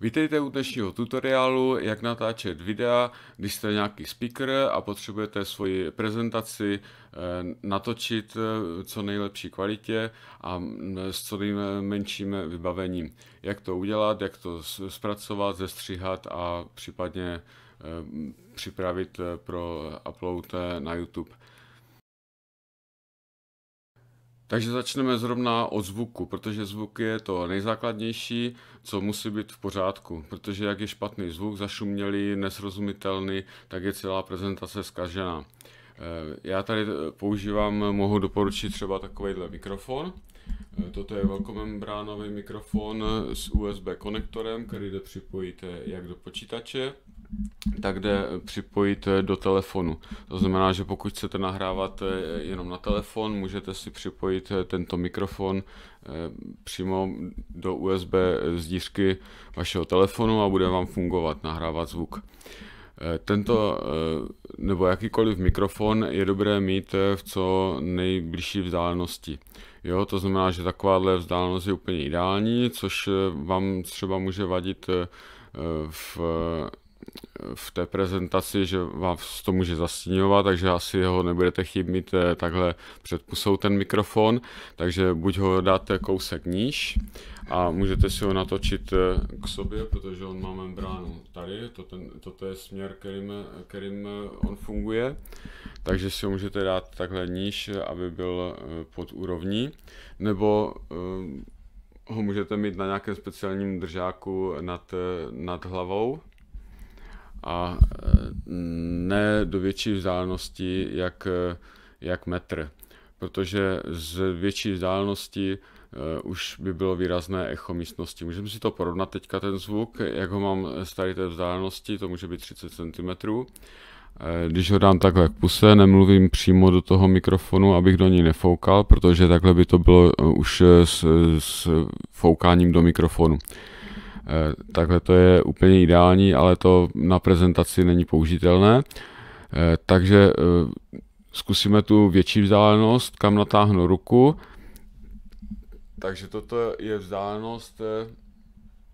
Vítejte u dnešního tutoriálu, jak natáčet videa, když jste nějaký speaker a potřebujete svoji prezentaci eh, natočit eh, co nejlepší kvalitě a mm, s co nejmenším vybavením. Jak to udělat, jak to zpracovat, zestříhat a případně eh, připravit pro upload na YouTube. Takže začneme zrovna od zvuku, protože zvuk je to nejzákladnější, co musí být v pořádku. Protože jak je špatný zvuk, zašumělý, nesrozumitelný, tak je celá prezentace zkažená. Eh, já tady používám, mohu doporučit třeba takovýhle mikrofon. Eh, toto je velkomembránový mikrofon s USB konektorem, který jde připojit eh, jak do počítače, tak jde připojit do telefonu. To znamená, že pokud chcete nahrávat eh, jenom na telefon, můžete si připojit eh, tento mikrofon eh, přímo do USB zdířky vašeho telefonu a bude vám fungovat nahrávat zvuk. Tento nebo jakýkoliv mikrofon je dobré mít v co nejbližší vzdálenosti. Jo, to znamená, že takováhle vzdálenost je úplně ideální, což vám třeba může vadit v v té prezentaci, že vám to může zastínovat, takže asi ho nebudete chtít mít eh, takhle před pusou ten mikrofon, takže buď ho dáte kousek níž a můžete si ho natočit eh, k sobě, protože on má membránu tady, to ten, toto je směr, kterým, kterým eh, on funguje, takže si ho můžete dát takhle níž, aby byl pod úrovní, nebo ho můžete mít na nějakém speciálním držáku nad, nad hlavou, a e, ne do větší vzdálenosti jak, e, jak metr, protože z větší vzdálenosti uh, už by bylo výrazné echo místnosti. Můžeme si to porovnat teďka ten zvuk, jak ho mám z tady té vzdálenosti, to může být 30 cm. Když ho dám takhle k puse, nemluvím přímo do toho mikrofonu, abych do ní nefoukal, protože takhle by to bylo už s, s foukáním do mikrofonu. Eh, takhle to je úplně ideální, ale to na prezentaci není použitelné. Eh, takže eh, zkusíme tu větší vzdálenost, kam natáhnu ruku. Takže toto je vzdálenost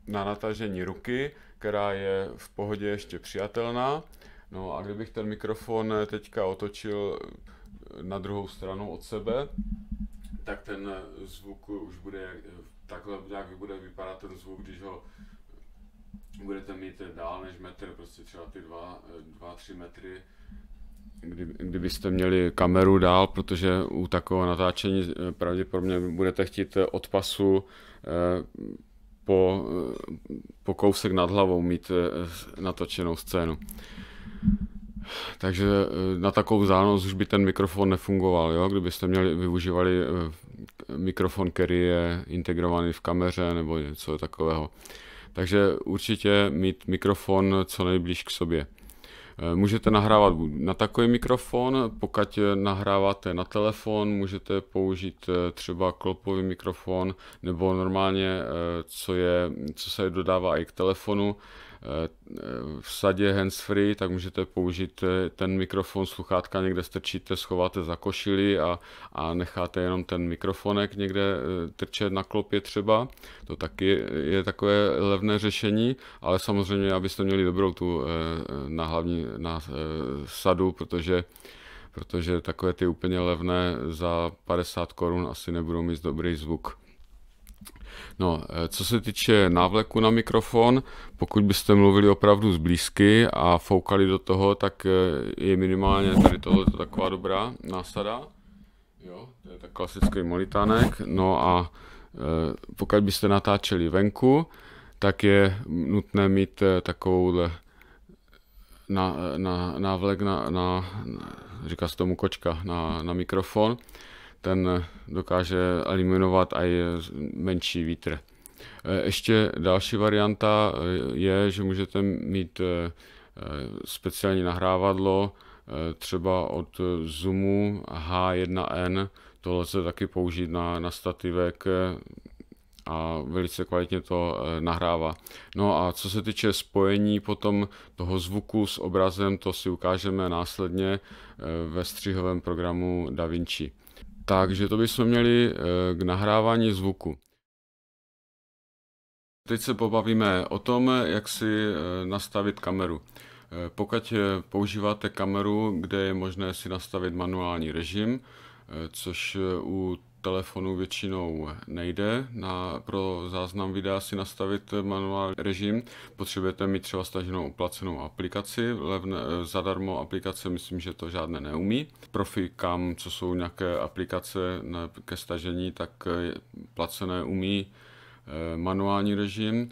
na natažení ruky, která je v pohodě ještě přijatelná. No a kdybych ten mikrofon teďka otočil na druhou stranu od sebe, tak ten zvuk už bude takhle nějak bude vypadat ten zvuk, když ho budete mít dál než metr, prostě třeba ty dva, dva tři metry, kdy, kdybyste měli kameru dál, protože u takového natáčení eh, pravděpodobně budete chtít eh, od pasu eh, po, po kousek nad hlavou mít natočenou scénu. Takže eh, na takovou vzdálenost už by ten mikrofon nefungoval, jo? kdybyste měli, využívali eh, mikrofon, který je integrovaný v kameře nebo něco takového. Takže určitě mít mikrofon co nejblíž k sobě. Eh, můžete nahrávat na takový mikrofon, pokud nahráváte na telefon, můžete použít třeba klopový mikrofon nebo normálně, co, je, co se dodává i k telefonu, Eh, v sadě handsfree, tak můžete použít eh, ten mikrofon, sluchátka někde strčíte, schováte za košili a, a necháte jenom ten mikrofonek někde eh, trčet na klopě třeba. To taky je takové levné řešení, ale samozřejmě, abyste měli dobrou tu na hlavní na sadu, protože protože takové ty úplně levné za 50 korun asi nebudou mít dobrý zvuk. No, eh, co se týče návleku na mikrofon, pokud byste mluvili opravdu zblízky a foukali do toho, tak eh, je minimálně tady tohle taková dobrá násada. Jo, to je tak klasický molitánek. No a eh, pokud byste natáčeli venku, tak je nutné mít takovou na, na, návlek na, na, říká se tomu kočka, na, na mikrofon ten dokáže eliminovat i menší vítr. E, ještě další varianta e, je, že můžete mít e, speciální nahrávadlo, třeba od Zoomu H1N, to lze taky použít na, na stativek a velice kvalitně to nahrává. No a co se týče spojení potom toho zvuku s obrazem, to si ukážeme následně ve střihovém programu DaVinci. Takže to bychom měli eh, k nahrávání zvuku. Teď se pobavíme o tom, jak si eh, nastavit kameru. Eh, pokud používáte kameru, kde je možné si nastavit manuální režim, což u telefonu většinou nejde. Na, pro záznam videa si nastavit manuální režim. Potřebujete mít třeba staženou uplacenou aplikaci. Levne, eh, zadarmo aplikace myslím, že to žádné neumí. Profikám, co jsou nějaké aplikace ne, ke stažení, tak eh, placené umí eh, manuální režim.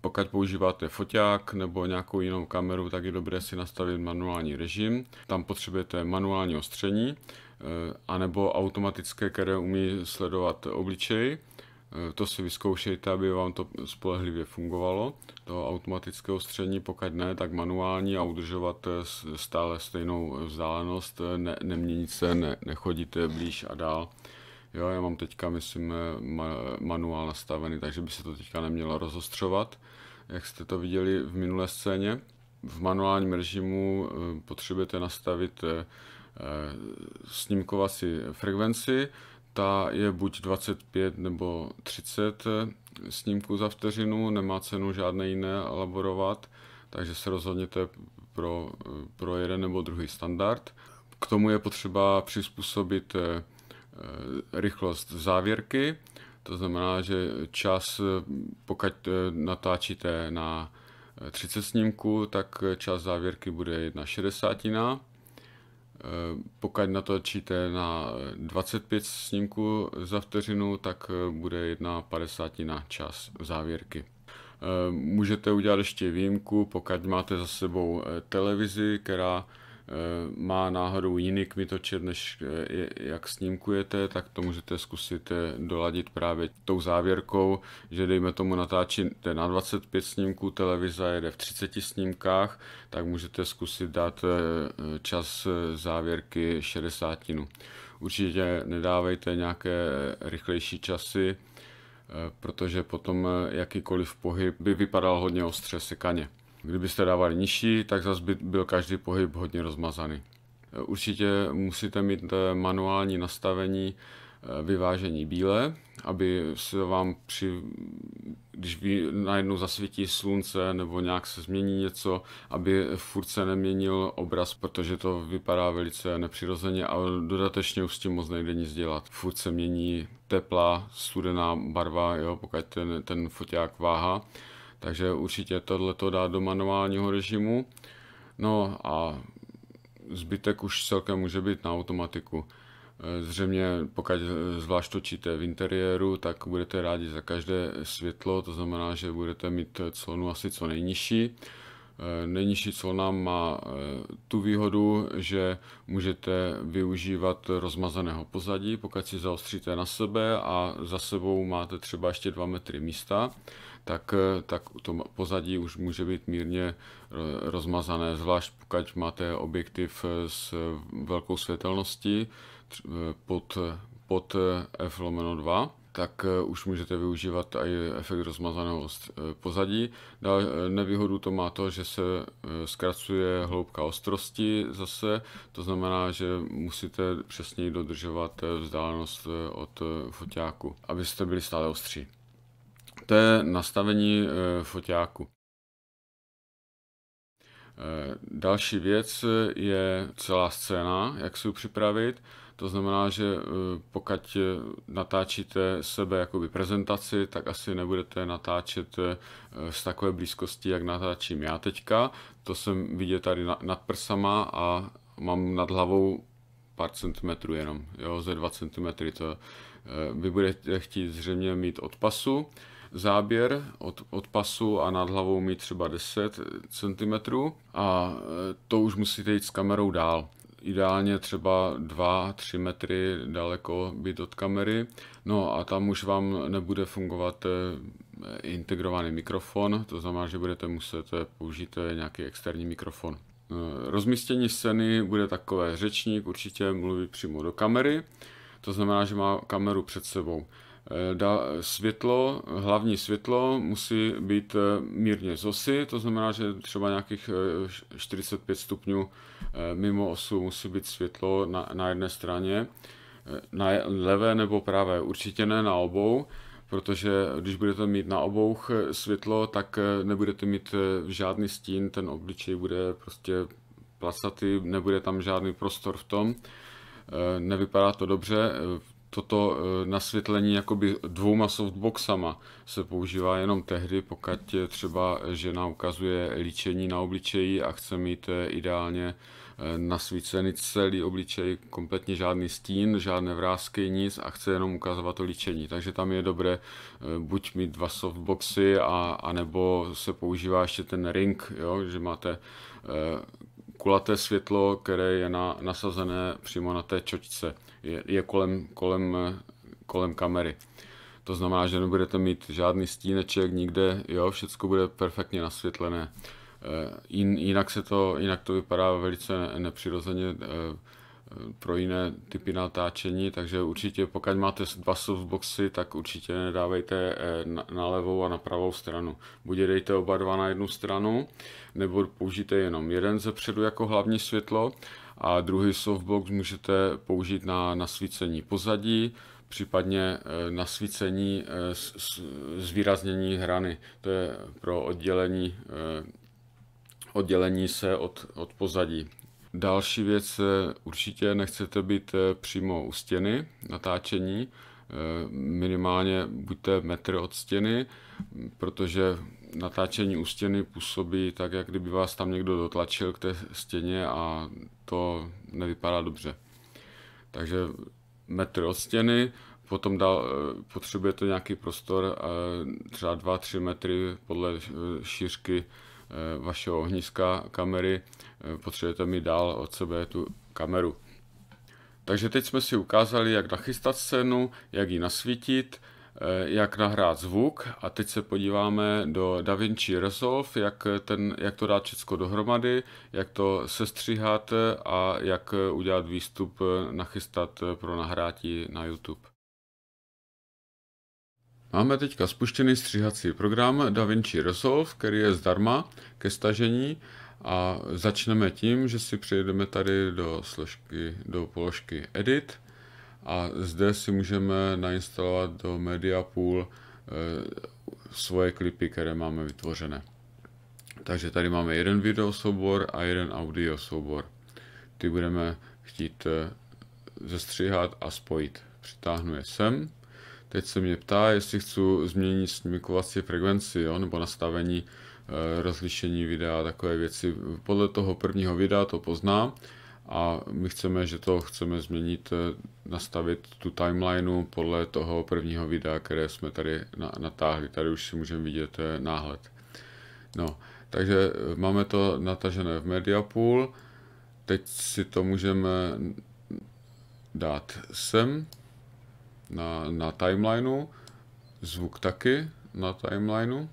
Pokud používáte foťák nebo nějakou jinou kameru, tak je dobré si nastavit manuální režim. Tam potřebujete manuální ostření Eh, anebo automatické, které umí sledovat obličej. Eh, to si vyzkoušejte, aby vám to spolehlivě fungovalo, To automatické ostření, pokud ne, tak manuální a udržovat eh, stále stejnou vzdálenost, ne, neměnit se, ne, nechodit blíž a dál. Jo, já mám teďka, myslím, manuál nastavený, takže by se to teďka nemělo rozostřovat, jak jste to viděli v minulé scéně. V manuálním režimu potřebujete nastavit Eh, snímkovací frekvenci, ta je buď 25 nebo 30 eh, snímků za vteřinu, nemá cenu žádné jiné laborovat, takže se rozhodněte pro, eh, pro jeden nebo druhý standard. K tomu je potřeba přizpůsobit rychlost závěrky, to znamená, že čas, pokud natáčíte na 30 snímků, tak čas závěrky bude 1,60 Eh, pokud natočíte na 25 snímků za vteřinu, tak eh, bude jedna padesátina čas závěrky. Eh, můžete udělat ještě výjimku, pokud máte za sebou televizi, která Eh, má náhodou jiný kmitočet, než eh, jak snímkujete, tak to můžete zkusit eh, doladit právě tou závěrkou, že dejme tomu natáčíte na 25 snímků, televize jede v 30 snímkách, tak můžete zkusit dát čas závěrky 60. Určitě nedávejte nějaké rychlejší časy, protože potom jakýkoliv pohyb by vypadal hodně ostře sekaně. Kdybyste dávali nižší, tak zase by byl každý pohyb hodně rozmazaný. Určitě musíte mít eh, manuální nastavení eh, vyvážení bílé, aby se vám při, když by najednou zasvítí slunce nebo nějak se změní něco, aby furt se neměnil obraz, protože to vypadá velice nepřirozeně a dodatečně už s tím moc nejde nic dělat. Furt se mění teplá, studená barva, jo, pokud ten, ten foťák váha takže určitě tohle to dá do manuálního režimu. No a zbytek už celkem může být na automatiku. Eh, zřejmě pokud zvlášť točíte v interiéru, tak budete rádi za každé světlo, to znamená, že budete mít clonu asi co nejnižší. Eh, nejnižší clona má eh, tu výhodu, že můžete využívat rozmazaného pozadí, pokud si zaostříte na sebe a za sebou máte třeba ještě 2 metry místa, tak, eh, tak to pozadí už může být mírně eh, rozmazané, zvlášť pokud máte objektiv eh, s velkou světelností pod, pod f 2, tak už můžete využívat i efekt rozmazaného pozadí. Dále nevýhodu to má to, že se zkracuje hloubka ostrosti zase, to znamená, že musíte přesněji dodržovat vzdálenost od foťáku, abyste byli stále ostří. To je nastavení eh, foťáku. Eh, další věc eh, je celá scéna, jak si ji připravit. To znamená, že pokud natáčíte sebe jakoby prezentaci, tak asi nebudete natáčet z takové blízkosti, jak natáčím já teďka. To jsem viděl tady nad prsama a mám nad hlavou pár centimetrů jenom, jo, ze 2 cm. To vy budete chtít zřejmě mít od pasu záběr od, od pasu a nad hlavou mít třeba 10 cm a e, to už musíte jít s kamerou dál. Ideálně třeba 2-3 metry daleko být od kamery, no a tam už vám nebude fungovat e, integrovaný mikrofon, to znamená, že budete muset e, použít nějaký externí mikrofon. Rozmístění scény bude takové, řečník určitě mluví přímo do kamery, to znamená, že má kameru před sebou. Eh, da, eh, světlo, hlavní světlo musí být eh, mírně z osy, to znamená, že třeba nějakých 45 stupňů mimo osu musí být světlo na, na jedné straně, na levé nebo pravé, určitě ne na obou, protože když budete mít na obou světlo, tak nebudete mít žádný stín, ten obličej bude prostě plasatý, nebude tam žádný prostor v tom, nevypadá to dobře, toto eh, nasvětlení jakoby dvouma softboxama se používá jenom tehdy, pokud eh, třeba žena ukazuje líčení na obličeji a chce mít eh, ideálně nasvícený celý obličej, kompletně žádný stín, žádné vrázky, nic a chce jenom ukazovat to líčení. Takže tam je dobré buď mít dva softboxy, a, a nebo se používá ještě ten ring, jo, že máte kulaté světlo, které je na, nasazené přímo na té čočce. Je, je kolem, kolem, kolem kamery. To znamená, že nebudete mít žádný stíneček nikde, jo, všechno bude perfektně nasvětlené. Eh, jinak, se to, jinak to vypadá velice nepřirozeně. Eh, pro jiné typy natáčení, takže určitě pokud máte dva softboxy, tak určitě nedávejte eh, na, na levou a na pravou stranu. Buď dejte oba dva na jednu stranu, nebo použijte jenom jeden ze předu jako hlavní světlo a druhý softbox můžete použít na nasvícení pozadí, případně eh, nasvícení eh, zvýraznění hrany. To je pro oddělení oddělení se od, od pozadí Další věc, eh, určitě nechcete být eh, přímo u stěny natáčení, eh, minimálně buďte metr od stěny, protože natáčení u stěny působí tak, jak kdyby vás tam někdo dotlačil k té stěně a to nevypadá dobře. Takže metr od stěny, potom dal, to nějaký prostor, třeba 2-3 metry podle šířky vašeho ohniska kamery, Eh, potřebujete mít dál od sebe tu kameru. Takže teď jsme si ukázali, jak nachystat scénu, jak ji nasvítit, eh, jak nahrát zvuk a teď se podíváme do DaVinci Resolve, jak, ten, jak to dát všechno dohromady, jak to sestříhat eh, a jak udělat výstup, nachystat pro nahrátí na YouTube. Máme teďka spuštěný stříhací program DaVinci Resolve, který je zdarma ke stažení a začneme tím, že si přejdeme tady do složky, do položky Edit a zde si můžeme nainstalovat do Media Pool eh, svoje klipy, které máme vytvořené. Takže tady máme jeden video soubor a jeden audio soubor. Ty budeme chtít eh, zestříhat a spojit. Přitáhnu je sem. Teď se mě ptá, jestli chci změnit snímkovací frekvenci jo, nebo nastavení Eh, rozlišení videa, takové věci. Podle toho prvního videa to pozná a my chceme, že to chceme změnit, eh, nastavit tu timelineu podle toho prvního videa, které jsme tady natáhli. Tady už si můžeme vidět eh, náhled. No, takže máme to natažené v Mediapool. Teď si to můžeme dát sem na, na timelineu, zvuk taky na timelineu.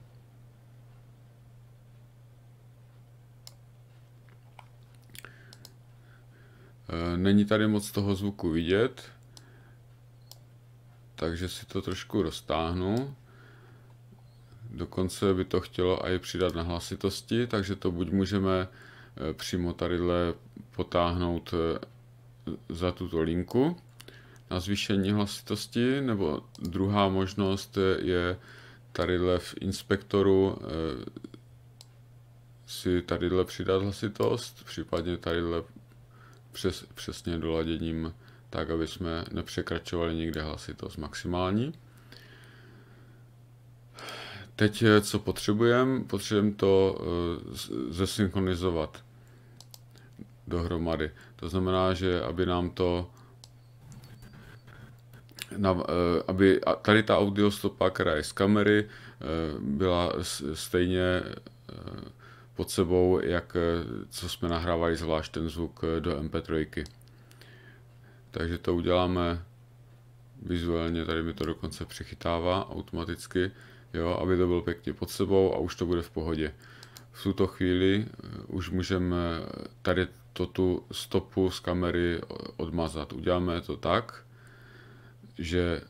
Eh, není tady moc toho zvuku vidět, takže si to trošku roztáhnu. Dokonce by to chtělo i přidat na hlasitosti, takže to buď můžeme eh, přímo tadyhle potáhnout eh, za tuto linku na zvýšení hlasitosti, nebo druhá možnost je tadyhle v inspektoru si tadyhle přidat hlasitost, případně tadyhle přes, přesně doladěním tak, aby jsme nepřekračovali nikde hlasitost maximální. Teď eh, co potřebujeme? Potřebujeme to eh, zesynchronizovat dohromady. To znamená, že aby nám to na, eh, aby tady ta audiostopa, která je z kamery, byla stejně pod sebou, jak, eh, co jsme nahrávali zvlášť ten zvuk eh, do MP3. Takže to uděláme vizuálně, tady mi to dokonce přechytává automaticky, jo, aby to bylo pěkně pod sebou a už to bude v pohodě. V tuto chvíli eh, už můžeme tady to tu stopu z kamery odmazat. Uděláme to tak, že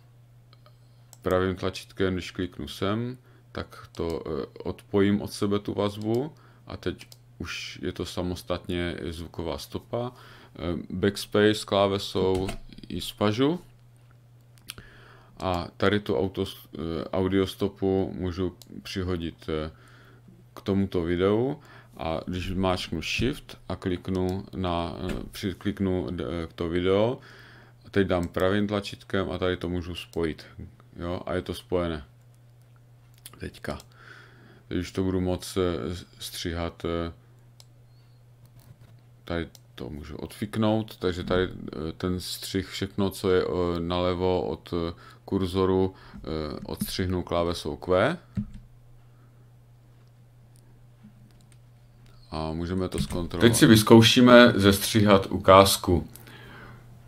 pravým tlačítkem, když kliknu sem, tak to odpojím od sebe tu vazbu a teď už je to samostatně zvuková stopa. Eh, backspace klávesou ji spažu a tady tu auto, eh, audio stopu můžu přihodit eh, k tomuto videu a když máčknu Shift a kliknu na, přikliknu to video, teď dám pravým tlačítkem a tady to můžu spojit. Jo? A je to spojené. Teďka když to budu moc eh, stříhat, eh, tady to můžu odfiknout, takže tady eh, ten střih, všechno, co je nalevo od kurzoru, odstřihnu klávesou Q. A můžeme to zkontrolovat. Teď si vyzkoušíme zestříhat ukázku.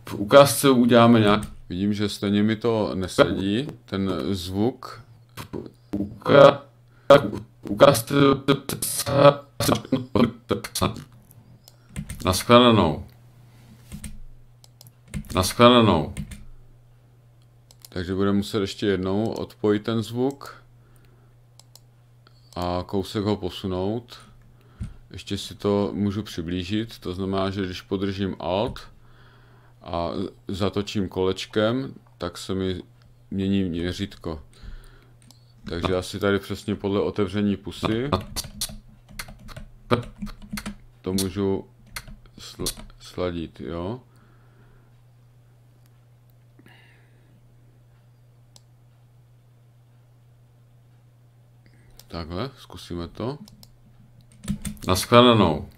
V ukázce uděláme nějak... Vidím, že stejně mi to nesedí, ten zvuk. Uka... Ukazte Naschledanou. Takže budeme muset ještě jednou odpojit ten zvuk a kousek ho posunout. Ještě si to můžu přiblížit, to znamená, že když podržím Alt a zatočím kolečkem, tak se mi mění měřítko. Takže asi tady přesně podle otevření pusy to můžu sl sladit, jo. Takhle, zkusíme to. Naschledanou.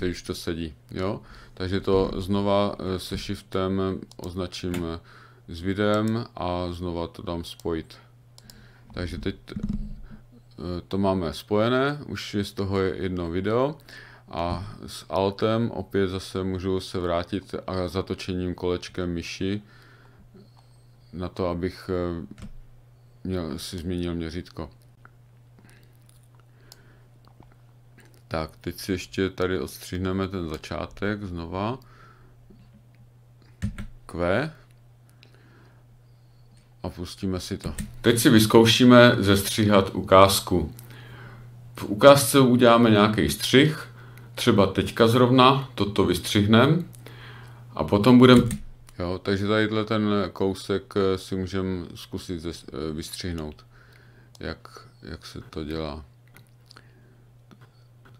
Teď už to sedí, jo. Takže to znova eh, se shiftem označím eh, s videem a znova to dám spojit. Takže teď eh, to máme spojené, už je z toho jedno video a s altem opět zase můžu se vrátit a zatočením kolečkem myši na to, abych eh, měl, si změnil měřítko. Tak, teď si ještě tady odstřihneme ten začátek znova. Q a pustíme si to. Teď si vyzkoušíme zestříhat ukázku. V ukázce uděláme nějaký střih, třeba teďka zrovna toto vystřihneme a potom budeme... Jo, takže tadyhle ten kousek eh, si můžeme zkusit eh, vystřihnout, jak, jak se to dělá.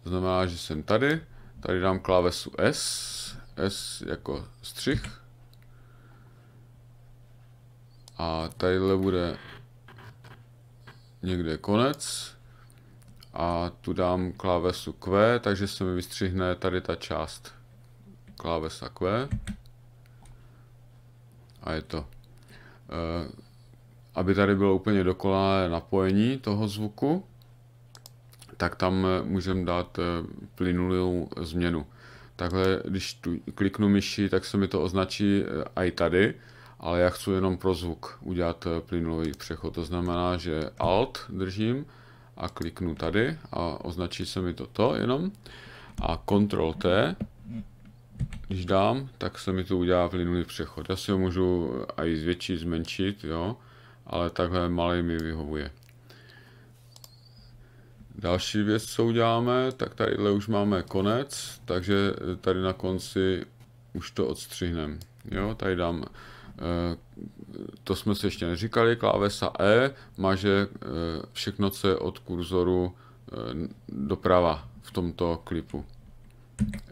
To znamená, že jsem tady, tady dám klávesu S, S jako střih, a tadyhle bude někde konec a tu dám klávesu Q, takže se mi vystřihne tady ta část klávesa Q a je to. Eh, aby tady bylo úplně dokonalé napojení toho zvuku, tak tam eh, můžeme dát eh, plynulou změnu. Takhle, když tu kliknu myši, tak se mi to označí i tady, ale já chci jenom pro zvuk udělat eh, plynulový přechod. To znamená, že Alt držím a kliknu tady a označí se mi toto jenom. A Ctrl T, když dám, tak se mi to udělá plynulý přechod. Já si ho můžu i zvětšit, zmenšit, jo, ale takhle malý mi vyhovuje. Další věc, co uděláme, tak tadyhle už máme konec, takže tady na konci už to odstřihneme. Jo, tady dám Eh, to jsme si ještě neříkali, klávesa E maže eh, všechno, co je od kurzoru eh, doprava v tomto klipu.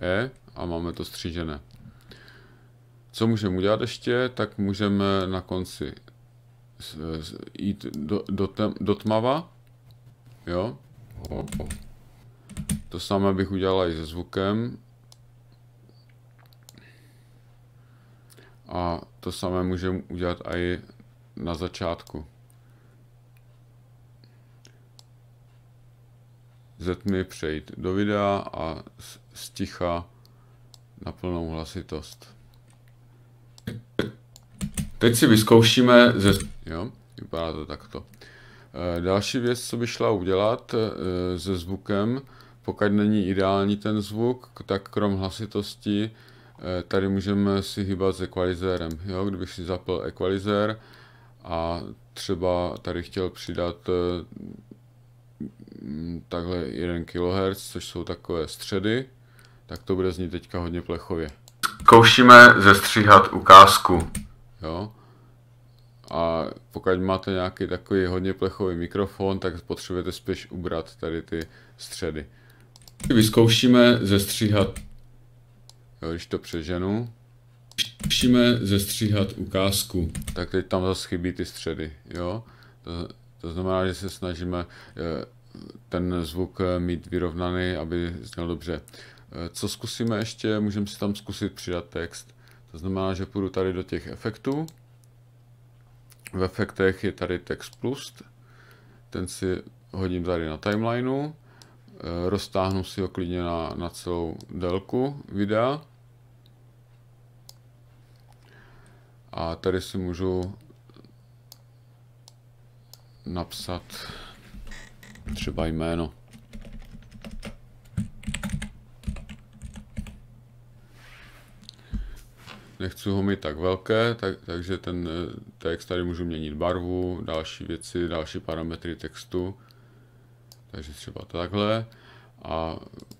E a máme to střížené. Co můžeme udělat ještě, tak můžeme na konci jít do, do, tem, do tmava. Jo? To samé bych udělal i se zvukem. A to samé můžeme udělat i na začátku. Zetmi přejít do videa a sticha na plnou hlasitost. Teď si vyzkoušíme ze... Jo, vypadá to takto. Eh, další věc, co by šla udělat eh, se zvukem, pokud není ideální ten zvuk, tak krom hlasitosti Eh, tady můžeme si hýbat s equalizérem. Jo? Kdybych si zapl equalizer a třeba tady chtěl přidat eh, mm, takhle 1 kHz, což jsou takové středy, tak to bude znít teďka hodně plechově. Zkoušíme zestříhat ukázku. Jo. A pokud máte nějaký takový hodně plechový mikrofon, tak potřebujete spíš ubrat tady ty středy. Vyzkoušíme zestříhat když to přeženu. Musíme zestříhat ukázku. Tak teď tam zase chybí ty středy, jo. To, to znamená, že se snažíme eh, ten zvuk eh, mít vyrovnaný, aby zněl dobře. Eh, co zkusíme ještě, můžeme si tam zkusit přidat text. To znamená, že půjdu tady do těch efektů. V efektech je tady text plus. Ten si hodím tady na timelineu. Roztáhnu si ho klidně na, na celou délku videa. A tady si můžu napsat třeba jméno. Nechci ho mít tak velké, tak, takže ten eh, text tady můžu měnit barvu, další věci, další parametry textu. Takže třeba takhle. A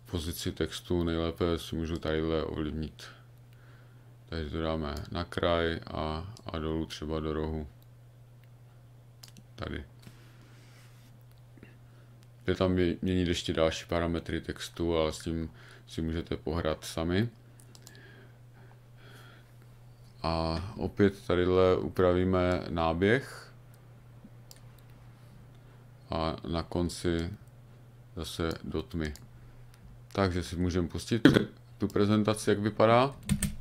pozici textu nejlépe si můžu tadyhle ovlivnit. Tady to dáme na kraj a, a dolů třeba do rohu. Tady. Je tam měnit ještě další parametry textu, ale s tím si můžete pohrát sami. A opět tadyhle upravíme náběh. A na konci zase do tmy. Takže si můžeme pustit tu prezentaci, jak vypadá.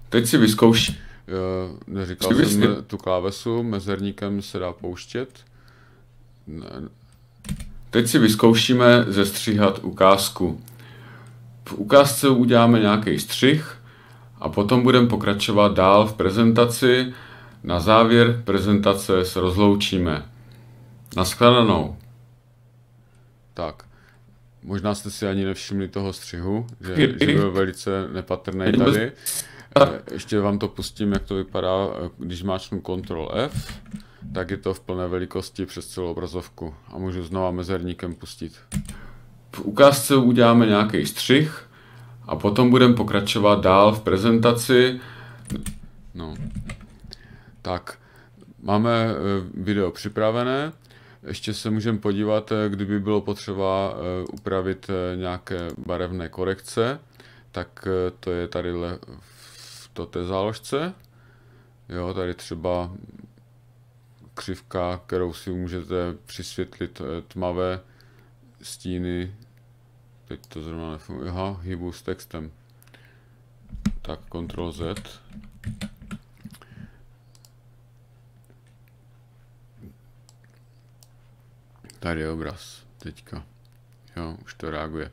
Teď si vyzkouš. Neříkal si jsem tu klávesu, mezerníkem se dá pouštět. Ne. Teď si vyzkoušíme zestříhat ukázku. V ukázce uděláme nějaký střih a potom budeme pokračovat dál v prezentaci. Na závěr prezentace se rozloučíme. Naschledanou. Tak, možná jste si ani nevšimli toho střihu, že, že byl velice nepatrný tady. Eh, ještě vám to pustím, jak to vypadá, eh, když máčnu Ctrl F, tak je to v plné velikosti přes celou obrazovku a můžu znova mezerníkem pustit. V ukázce uděláme nějaký střih a potom budeme pokračovat dál v prezentaci. No. Tak, máme eh, video připravené. Ještě se můžeme podívat, kdyby bylo potřeba upravit nějaké barevné korekce, tak to je tady v to té záložce. Jo, tady třeba křivka, kterou si můžete přisvětlit eh, tmavé stíny. Teď to zrovna nefunguje. Aha, hýbu s textem. Tak, Ctrl Z. Tady je obraz teďka. Jo, už to reaguje.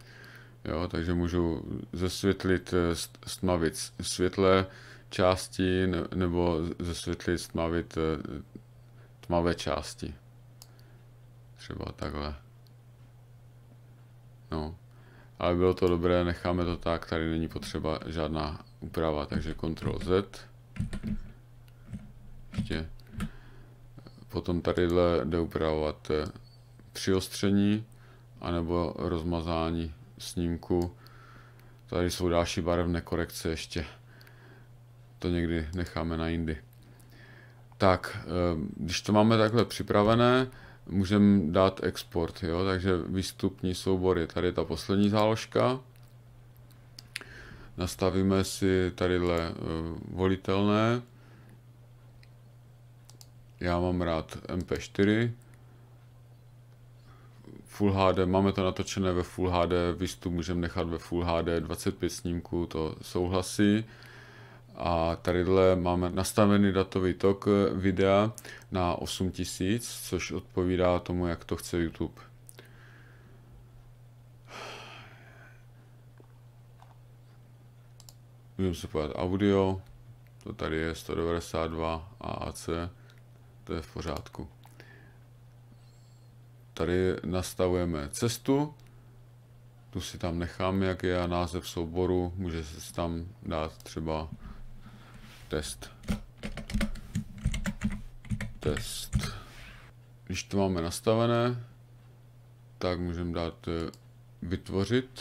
Jo, takže můžu zesvětlit, eh, stmavit světlé části nebo zesvětlit, stmavit eh, tmavé části. Třeba takhle. No, ale bylo to dobré, necháme to tak, tady není potřeba žádná úprava, takže Ctrl Z. Ještě. Potom tadyhle jde upravovat eh, přiostření anebo rozmazání snímku. Tady jsou další barevné korekce ještě. To někdy necháme na jindy. Tak, eh, když to máme takhle připravené, můžeme dát export, jo? takže výstupní Tady je tady ta poslední záložka. Nastavíme si tadyhle eh, volitelné. Já mám rád MP4, Full HD, máme to natočené ve Full HD, výstup můžeme nechat ve Full HD, 25 snímků, to souhlasí. A tadyhle máme nastavený datový tok eh, videa na 8000, což odpovídá tomu, jak to chce YouTube. Můžeme se podat audio, to tady je 192 AAC, to je v pořádku. Tady nastavujeme cestu, tu si tam necháme, jak je název souboru, může se tam dát třeba test. Test. Když to máme nastavené, tak můžeme dát eh, vytvořit.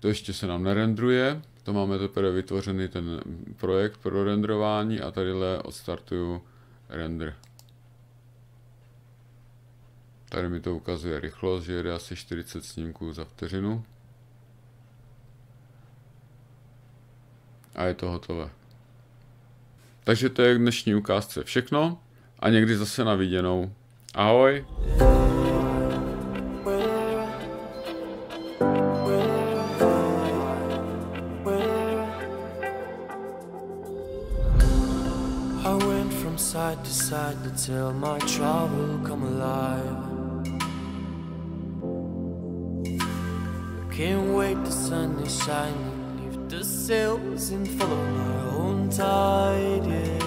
To ještě se nám nerendruje, to máme teprve vytvořený ten projekt pro renderování a tadyhle odstartuju render. Tady mi to ukazuje rychlost, že jede asi 40 snímků za vteřinu. A je to hotové. Takže to je k dnešní ukázce všechno a někdy zase na viděnou. Ahoj! I went from side to side to tell my travel come alive Can't wait, the sun is shining. Leave the sails in, follow my own tide. Yeah.